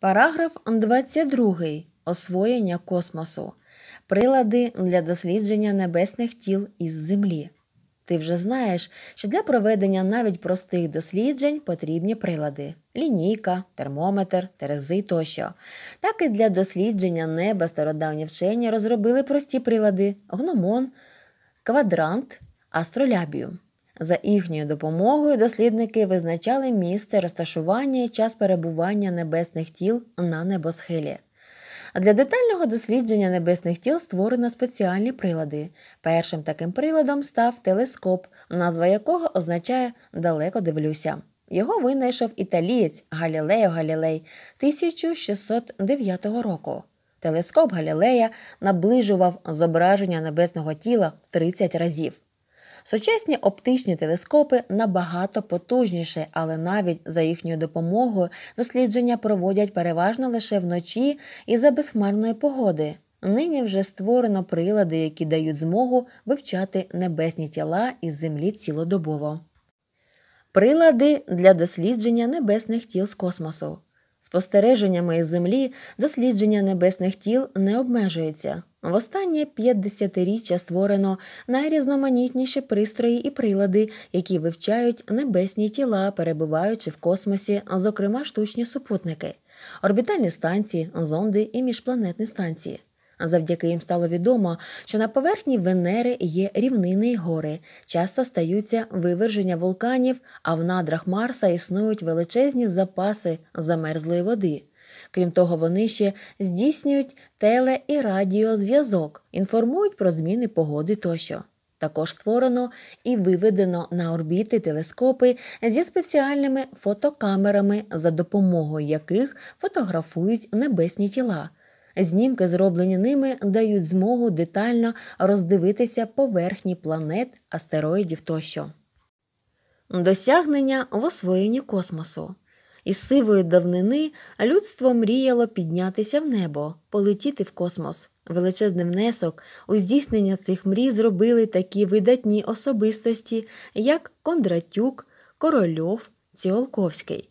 Параграф 22. Освоєння космосу. Прилади для дослідження небесних тіл із Землі. Ти вже знаєш, що для проведення навіть простих досліджень потрібні прилади: лінійка, термометр, терези тощо. Так і для дослідження неба стародавні вчені розробили прості прилади: гномон, квадрант, астролябіум. За їхньою допомогою дослідники визначали місце розташування і час перебування небесних тіл на небосхилі. Для детального дослідження небесних тіл створено спеціальні прилади. Першим таким приладом став телескоп, назва якого означає Далеко дивлюся. Його винайшов італієць Галілео Галілей 1609 року. Телескоп Галілея наближував зображення небесного тіла в 30 разів. Сучасні оптичні телескопи набагато потужніші, але навіть за їхньою допомогою дослідження проводять переважно лише вночі і за безхмарної погоди. Нині вже створено прилади, які дають змогу вивчати небесні тіла із землі цілодобово. Прилади для дослідження небесних тіл з космосу. Спостереженнями із землі дослідження небесних тіл не обмежується. В останнє 50-річчя створено найрізноманітніші пристрої і прилади, які вивчають небесні тіла, перебуваючи в космосі, зокрема штучні супутники, орбітальні станції, зонди і міжпланетні станції. Завдяки їм стало відомо, що на поверхні Венери є рівнини й гори, часто стаються виверження вулканів, а в надрах Марса існують величезні запаси замерзлої води. Крім того, вони ще здійснюють теле і радіозв'язок, інформують про зміни погоди тощо. Також створено і виведено на орбіти телескопи зі спеціальними фотокамерами, за допомогою яких фотографують небесні тіла. Знімки, зроблені ними, дають змогу детально роздивитися поверхні планет, астероїдів тощо. Досягнення в освоєнні космосу. Із сивої давнини людство мріяло піднятися в небо, полетіти в космос. Величезний внесок у здійснення цих мрій зробили такі видатні особистості, як Кондратюк, Корольов, Ціолковський.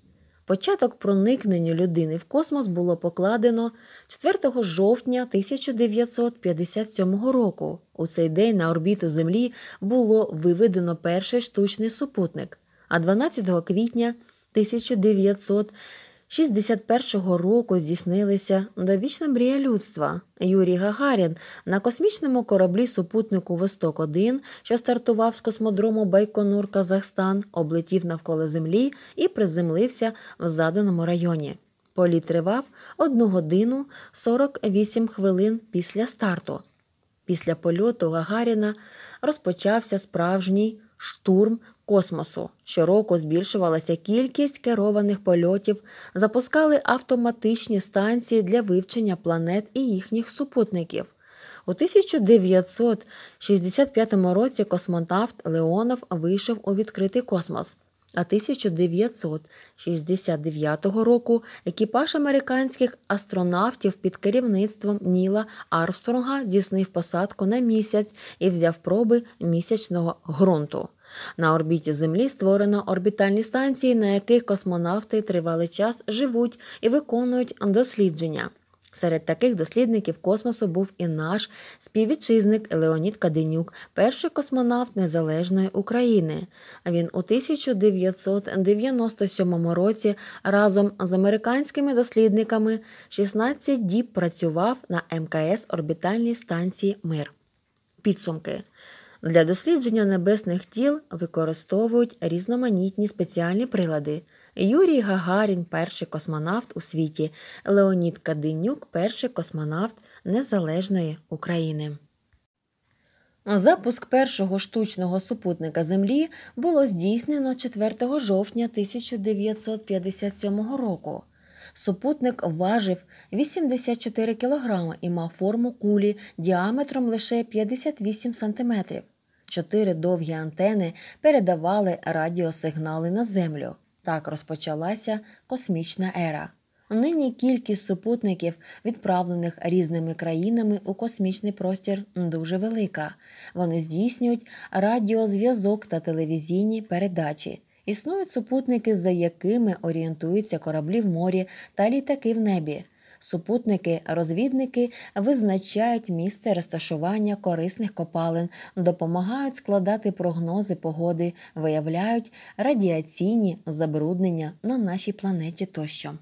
Початок проникнення людини в космос було покладено 4 жовтня 1957 року. У цей день на орбіту Землі було виведено перший штучний супутник, а 12 квітня 1957 61-го року здійснилися довічна мрія людства. Юрій Гагарін на космічному кораблі супутнику Восток 1 що стартував з космодрому Байконур Казахстан, облетів навколо землі і приземлився в заданому районі. Політ тривав 1 годину 48 хвилин після старту. Після польоту Гагаріна розпочався справжній штурм космосу. Щороку збільшувалася кількість керованих польотів, запускали автоматичні станції для вивчення планет і їхніх супутників. У 1965 році космонавт Леонов вийшов у відкритий космос. А 1969 року екіпаж американських астронавтів під керівництвом Ніла Армстронга здійснив посадку на місяць і взяв проби місячного ґрунту. На орбіті Землі створено орбітальні станції, на яких космонавти тривалий час живуть і виконують дослідження. Серед таких дослідників космосу був і наш співвітчизник Леонід Каденюк, перший космонавт Незалежної України. Він у 1997 році разом з американськими дослідниками 16 діб працював на МКС орбітальній станції Мир. Підсумки. Для дослідження небесних тіл використовують різноманітні спеціальні прилади. Юрій Гагарін перший космонавт у світі, Леонід Каденюк перший космонавт Незалежної України. Запуск першого штучного супутника Землі було здійснено 4 жовтня 1957 року. Супутник важив 84 кг і мав форму кулі діаметром лише 58 см. Чотири довгі антени передавали радіосигнали на землю. Так розпочалася космічна ера. Нині кількість супутників, відправлених різними країнами у космічний простір, дуже велика. Вони здійснюють радіозв'язок та телевізійні передачі. Існують супутники, за якими орієнтуються кораблі в морі та літаки в небі. Супутники-розвідники визначають місце розташування корисних копалин, допомагають складати прогнози погоди, виявляють радіаційні забруднення на нашій планеті тощо.